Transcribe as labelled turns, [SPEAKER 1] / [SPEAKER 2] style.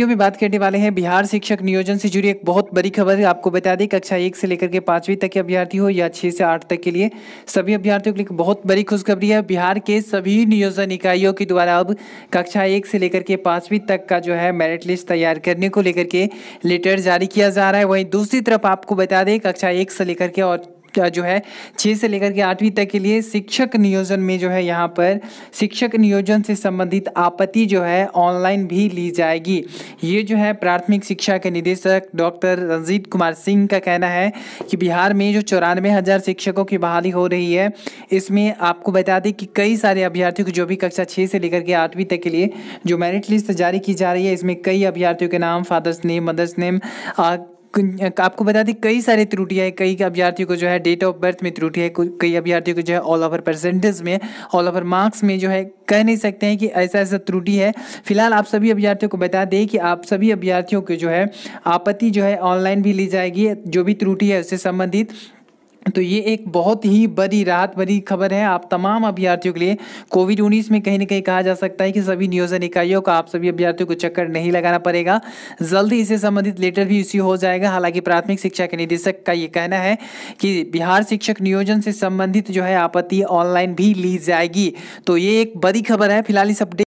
[SPEAKER 1] video में बात करने वाले हैं बिहार शिक्षक नियोजन से जुड़ी एक बहुत बड़ी खबर है आपको बता दें कक्षा एक से लेकर के पांचवी तक के अभ्यर्थी हो या छः से आठ तक के लिए सभी अभ्यर्थियों के लिए बहुत बड़ी खुशखबरी है बिहार के सभी नियोजन इकाइयों के द्वारा अब कक्षा एक से लेकर के पांचवी तक का जो है मेरिट लिस्ट तैयार करने को लेकर के लेटर जारी किया जा रहा है वहीं दूसरी तरफ आपको बता दें कक्षा एक से लेकर के और जो है छः से लेकर के आठवीं तक के लिए शिक्षक नियोजन में जो है यहाँ पर शिक्षक नियोजन से संबंधित आपत्ति जो है ऑनलाइन भी ली जाएगी ये जो है प्राथमिक शिक्षा के निदेशक डॉक्टर रंजीत कुमार सिंह का कहना है कि बिहार में जो चौरानवे हज़ार शिक्षकों की बहाली हो रही है इसमें आपको बता दें कि कई सारे अभ्यर्थियों को जो भी कक्षा छः से लेकर के आठवीं तक के लिए जो मेरिट लिस्ट जारी की जा रही है इसमें कई अभ्यर्थियों के नाम फादर्स नेम मदर्स नेम आपको बता दें कई सारे त्रुटियाँ हैं कई अभ्यर्थियों को जो है डेट ऑफ बर्थ में त्रुटि है कई अभ्यर्थियों को जो है ऑल ओवर परसेंटेज में ऑल ओवर मार्क्स में जो है कह नहीं सकते हैं कि ऐसा ऐसा त्रुटि है फिलहाल आप सभी अभ्यर्थियों को बता दें कि आप सभी अभ्यर्थियों को जो है आपत्ति जो है ऑनलाइन भी ली जाएगी जो भी त्रुटि है उससे संबंधित तो ये एक बहुत ही बड़ी राहत भरी खबर है आप तमाम अभ्यर्थियों के लिए कोविड उन्नीस में कहीं ना कहीं कहा जा सकता है कि सभी नियोजन इकाइयों का आप सभी अभ्यर्थियों को चक्कर नहीं लगाना पड़ेगा जल्दी इससे संबंधित लेटर भी इश्यू हो जाएगा हालांकि प्राथमिक शिक्षा के निदेशक का ये कहना है कि बिहार शिक्षक नियोजन से संबंधित जो है आपत्ति ऑनलाइन भी ली जाएगी तो ये एक बड़ी खबर है फिलहाल इस अपडेट